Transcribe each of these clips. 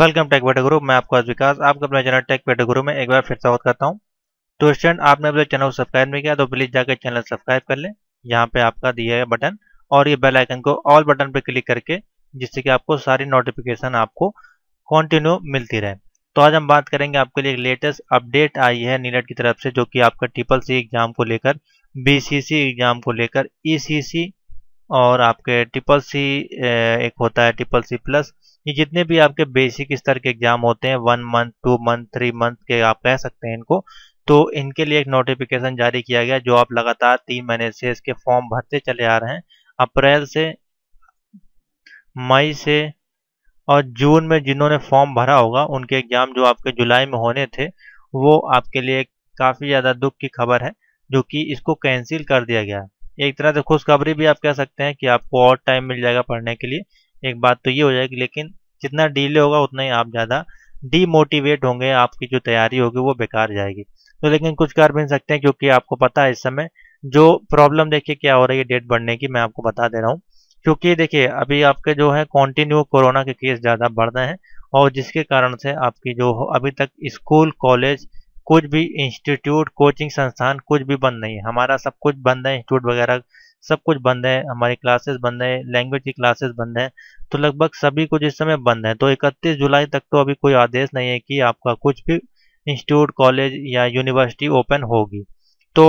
welcome take better group मैं आपका विकास आपका अपना चैनल टेक बेटर ग्रुप में एक बार फिर स्वागत करता हूँ तो स्टूडेंट आपने अपने चैनल को सब्सक्राइब नहीं किया तो प्लीज जाकर चैनल सब्सक्राइब कर लें यहाँ पे आपका दिया है बटन और ये बेल आइकन को ऑल बटन पे क्लिक करके जिससे कि आपको सारी नोटिफिकेशन आपको कॉन्टिन्यू मिलती रहे तो आज हम बात करेंगे आपके लिए लेटेस्ट अपडेट आई है नीलेट की तरफ से जो की आपका ट्रिपल सी एग्जाम को लेकर बी एग्जाम को लेकर ई e और आपके ट्रिपल सी एक होता है ट्रिपल सी प्लस ये जितने भी आपके बेसिक स्तर के एग्जाम होते हैं one month two month three month के आप कह सकते हैं इनको तो इनके लिए एक नोटिफिकेशन जारी किया गया जो आप लगातार तीन महीने से इसके फॉर्म भरते चले आ रहे हैं अप्रैल से मई से और जून में जिन्होंने फॉर्म भरा होगा उनके एग्जाम जो आपके जुलाई में होने थे वो आपके लिए काफ़ी ज़्यादा दुख की खबर है जो कि इसको कैंसिल कर दिया गया एक तरह से खुशखबरी भी आप कह सकते हैं कि आपको और टाइम मिल जाएगा पढ़ने के लिए एक बात तो ये हो जाएगी लेकिन जितना डिले होगा उतना ही आप ज़्यादा डीमोटिवेट होंगे आपकी जो तैयारी होगी वो बेकार जाएगी तो लेकिन कुछ कर भी सकते हैं क्योंकि आपको पता है इस समय जो प्रॉब्लम देखिए क्या हो रही है डेट बढ़ने की मैं आपको बता दे रहा हूँ क्योंकि देखिए अभी आपके जो है कॉन्टिन्यू कोरोना के केस ज़्यादा बढ़ रहे हैं और जिसके कारण से आपकी जो अभी तक स्कूल कॉलेज कुछ भी इंस्टीट्यूट कोचिंग संस्थान कुछ भी बंद नहीं है हमारा सब कुछ बंद है इंस्टीट्यूट वगैरह सब कुछ बंद है हमारी क्लासेस बंद है लैंग्वेज की क्लासेस बंद है तो लगभग सभी कुछ इस समय बंद है तो इकतीस जुलाई तक तो अभी कोई आदेश नहीं है कि आपका कुछ भी इंस्टीट्यूट कॉलेज या यूनिवर्सिटी ओपन होगी तो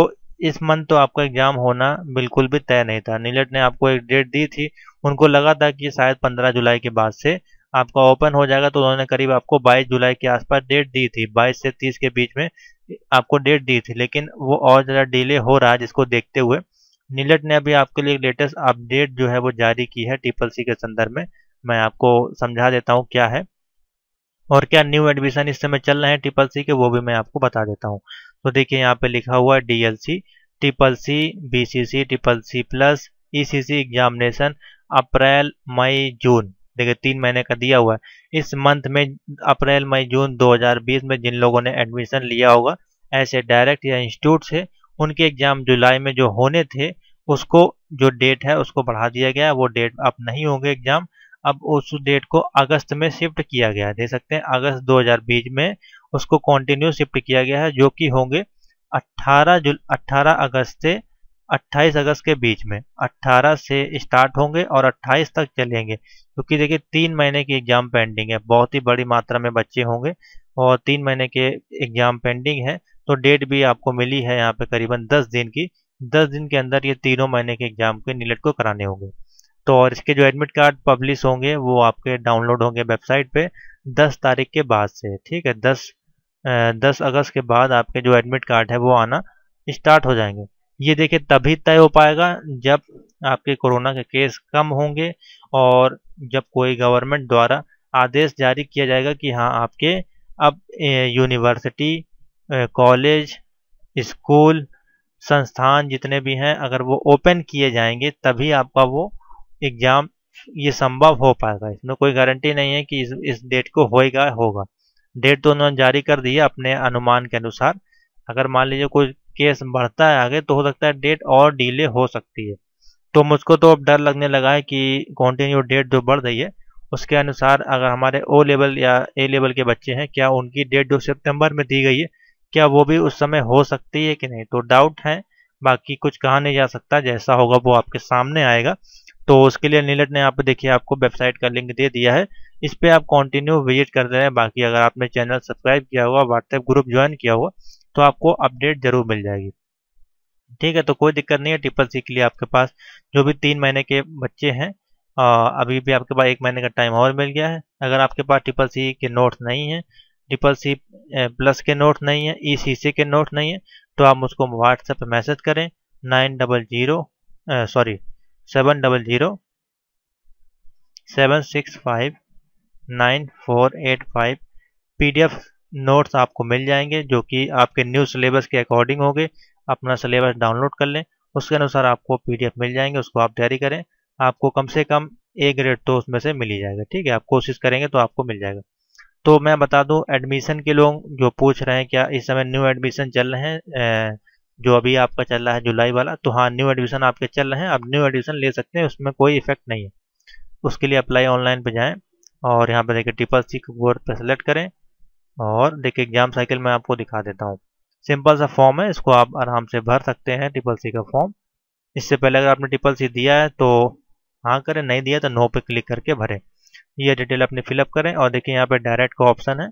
इस मंथ तो आपका एग्जाम होना बिल्कुल भी तय नहीं था नीलेट ने आपको एक डेट दी थी उनको लगा था कि शायद 15 जुलाई के बाद से आपका ओपन हो जाएगा तो उन्होंने करीब आपको 22 जुलाई के आसपास डेट दी थी 22 से 30 के बीच में आपको डेट दी थी लेकिन वो और ज़्यादा डिले हो रहा है जिसको देखते हुए नीलट ने अभी आपके लिए लेटेस्ट अपडेट जो है वो जारी की है ट्रिपल सी के संदर्भ में मैं आपको समझा देता हूँ क्या है और क्या न्यू एडमिशन इस समय चल रहे हैं ट्रिपल सी के वो भी मैं आपको बता देता हूँ तो देखिए यहाँ पे लिखा हुआ है DLC triple C B C C triple C plus E C C examination अप्रैल मई जून देखिए तीन महीने का दिया हुआ है इस मंथ में अप्रैल मई जून 2020 में जिन लोगों ने एडमिशन लिया होगा ऐसे डायरेक्ट या इंस्टीट्यूट से उनके एग्जाम जुलाई में जो होने थे उसको जो डेट है उसको बढ़ा दिया गया है वो डेट अब नहीं होंगे एग्जाम अब उस डेट को अगस्त में शिफ्ट किया गया है देख सकते हैं अगस्त 2020 में उसको कंटिन्यू शिफ्ट किया गया है जो कि होंगे 18 जुल 18 अगस्त से 28 अगस्त के बीच में 18 से स्टार्ट होंगे और 28 तक चलेंगे क्योंकि तो देखिए तीन महीने की एग्जाम पेंडिंग है बहुत ही बड़ी मात्रा में बच्चे होंगे और तीन महीने के एग्जाम पेंडिंग है तो डेट भी आपको मिली है यहाँ पे करीबन दस दिन की दस दिन के अंदर ये तीनों महीने के एग्जाम के नीलेट को कराने होंगे तो और इसके जो एडमिट कार्ड पब्लिश होंगे वो आपके डाउनलोड होंगे वेबसाइट पे दस तारीख के बाद से ठीक है दस दस अगस्त के बाद आपके जो एडमिट कार्ड है वो आना स्टार्ट हो जाएंगे ये देखिए तभी तय हो पाएगा जब आपके कोरोना के केस कम होंगे और जब कोई गवर्नमेंट द्वारा आदेश जारी किया जाएगा कि हाँ आपके अब यूनिवर्सिटी कॉलेज स्कूल संस्थान जितने भी हैं अगर वो ओपन किए जाएंगे तभी आपका वो एग्ज़ाम ये संभव हो पाएगा इसमें कोई गारंटी नहीं है कि इस, इस डेट को होएगा होगा डेट तो उन्होंने जारी कर दी है अपने अनुमान के अनुसार अगर मान लीजिए कोई केस बढ़ता है आगे तो हो सकता है डेट और डिले हो सकती है तो मुझको तो अब डर लगने लगा है कि कॉन्टिन्यू डेट जो बढ़ रही है उसके अनुसार अगर हमारे ओ लेवल या ए लेवल के बच्चे हैं क्या उनकी डेट जो सितंबर में दी गई है क्या वो भी उस समय हो सकती है कि नहीं तो डाउट है बाकी कुछ कहा नहीं जा सकता जैसा होगा वो आपके सामने आएगा तो उसके लिए नीलट ने यहाँ पे देखिए आपको वेबसाइट का लिंक दे दिया है इस पर आप कंटिन्यू विजिट कर रहे हैं बाकी अगर आपने चैनल सब्सक्राइब किया हुआ व्हाट्सएप ग्रुप ज्वाइन किया हुआ तो आपको अपडेट जरूर मिल जाएगी ठीक है तो कोई दिक्कत नहीं है ट्रिपल सी के लिए आपके पास जो भी तीन महीने के बच्चे हैं अभी भी आपके पास एक महीने का टाइम और मिल गया है अगर आपके पास ट्रिपल सी के नोट्स नहीं है ट्रिपल सी प्लस के नोट नहीं है ई सी सी के नोट नहीं है तो आप मुझको व्हाट्सएप पर मैसेज करें nine double zero sorry seven double zero seven six five nine four eight five P D F notes आपको मिल जाएंगे जो कि आपके न्यू सिलेबस के अकॉर्डिंग होंगे अपना सिलेबस डाउनलोड कर लें उसके अनुसार आपको पी मिल जाएंगे उसको आप तैयारी करें आपको कम से कम ए ग्रेड तो उसमें से मिल ही जाएगा ठीक है आप कोशिश करेंगे तो आपको मिल जाएगा तो मैं बता दूं एडमिशन के लोग जो पूछ रहे हैं क्या इस समय न्यू एडमिशन चल रहे हैं जो अभी आपका चल रहा है जुलाई वाला तो हाँ न्यू एडमिशन आपके चल रहे हैं आप न्यू एडमिशन ले सकते हैं उसमें कोई इफेक्ट नहीं है उसके लिए अप्लाई ऑनलाइन पर जाएँ और यहाँ पर देखिए ट्रिपल सी बोर्ड पर सेलेक्ट करें और देखिए एग्जाम साइकिल मैं आपको दिखा देता हूँ सिंपल सा फॉर्म है इसको आप आराम से भर सकते हैं ट्रिपल सी का फॉर्म इससे पहले अगर आपने ट्रिपल सी दिया है तो हाँ करें नहीं दिया तो नो पे क्लिक करके भरें ये डिटेल अपनी फिलअप करें और देखिए यहाँ पे डायरेक्ट का ऑप्शन है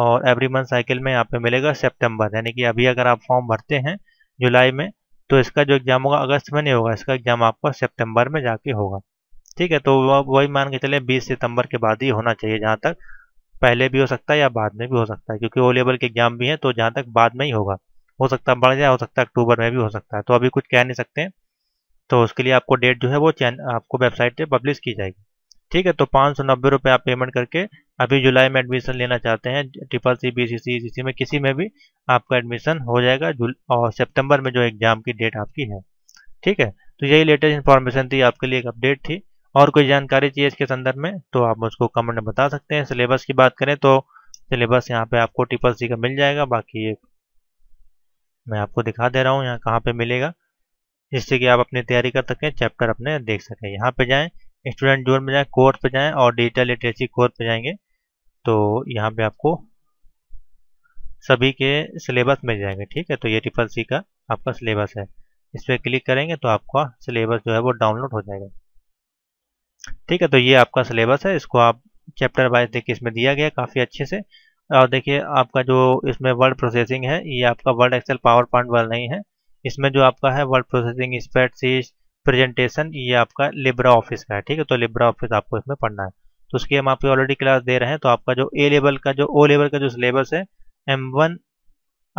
और एवरी मंथ साइकिल में यहाँ पे मिलेगा सितंबर यानी कि अभी अगर आप फॉर्म भरते हैं जुलाई में तो इसका जो एग्ज़ाम होगा अगस्त में नहीं होगा इसका एग्ज़ाम आपको सितंबर में जाके होगा ठीक है तो वही मान के चले बीस सितंबर के बाद ही होना चाहिए जहाँ तक पहले भी हो सकता है या बाद में भी हो सकता है क्योंकि ओ लेवल के एग्जाम भी हैं तो जहाँ तक बाद में ही होगा हो सकता है बढ़ जाए हो सकता है अक्टूबर में भी हो सकता है तो अभी कुछ कह नहीं सकते तो उसके लिए आपको डेट जो है वो चैन आपको वेबसाइट पर पब्लिश की जाएगी ठीक है तो पाँच सौ नब्बे रुपये आप पेमेंट करके अभी जुलाई में एडमिशन लेना चाहते हैं ट्रिपल सी बी सी सी जी में किसी में भी आपका एडमिशन हो जाएगा और सितंबर में जो एग्ज़ाम की डेट आपकी है ठीक है तो यही लेटेस्ट इन्फॉर्मेशन थी आपके लिए एक अपडेट थी और कोई जानकारी चाहिए इसके संदर्भ में तो आप मुझको कमेंट में बता सकते हैं सिलेबस की बात करें तो सिलेबस यहाँ पे आपको ट्रिपल सी का मिल जाएगा बाकी ये मैं आपको दिखा दे रहा हूँ यहाँ कहाँ पे मिलेगा जिससे कि आप अपनी तैयारी कर सकें चैप्टर अपने देख सकें यहाँ पे जाएँ स्टूडेंट जोन में जाए कोर्स पे जाएं और डिजिटल लिटरेसी कोर्स पे जाएंगे तो यहाँ पे आपको सभी के सिलेबस मिल जाएंगे ठीक है तो ये ट्रिपल सी का आपका सिलेबस है इस पर क्लिक करेंगे तो आपका सिलेबस जो है वो डाउनलोड हो जाएगा ठीक है तो ये आपका सिलेबस है इसको आप चैप्टर वाइज देखिए इसमें दिया गया काफ़ी अच्छे से और देखिए आपका जो इसमें वर्ड प्रोसेसिंग है ये आपका वर्ड एक्सेल पावर पॉइंट वाला नहीं है इसमें जो आपका है वर्ड प्रोसेसिंग सीट प्रेजेंटेशन ये आपका लिब्रा ऑफिस का है ठीक है तो लिब्रा ऑफिस आपको इसमें पढ़ना है तो उसकी हम आपको ऑलरेडी क्लास दे रहे हैं तो आपका जो ए लेवल का जो ओ लेवल का जो सिलेबस है एम वन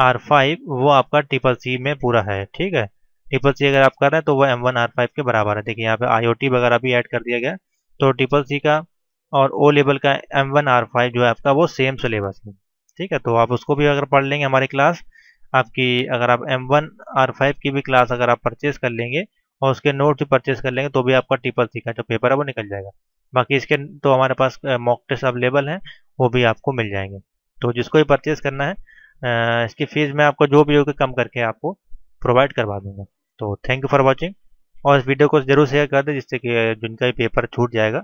आर फाइव वो आपका ट्रिपल सी में पूरा है ठीक है ट्रिपल सी अगर आप कर रहे हैं तो वो एम वन आर फाइव के बराबर है देखिए यहाँ पे आई वगैरह भी ऐड कर दिया गया तो ट्रिपल सी का और ओ लेवल का एम वन आर फाइव जो है आपका वो सेम सिलेबस है ठीक है तो आप उसको भी अगर पढ़ लेंगे हमारी क्लास आपकी अगर आप एम वन आर फाइव की भी क्लास अगर आप परचेज कर लेंगे और उसके नोट्स भी परचेज कर लेंगे तो भी आपका ट्रिपल सी का जो पेपर है वो निकल जाएगा बाकी इसके तो हमारे पास मॉक टेस्ट अवेलेबल हैं वो भी आपको मिल जाएंगे तो जिसको भी परचेज करना है इसकी फ़ीस मैं आपको जो भी होगी कम करके आपको प्रोवाइड करवा दूंगा तो थैंक यू फॉर वॉचिंग और इस वीडियो को ज़रूर शेयर कर दें जिससे कि जिनका भी पेपर छूट जाएगा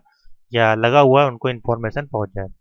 या लगा हुआ है उनको इन्फॉर्मेशन पहुँच जाए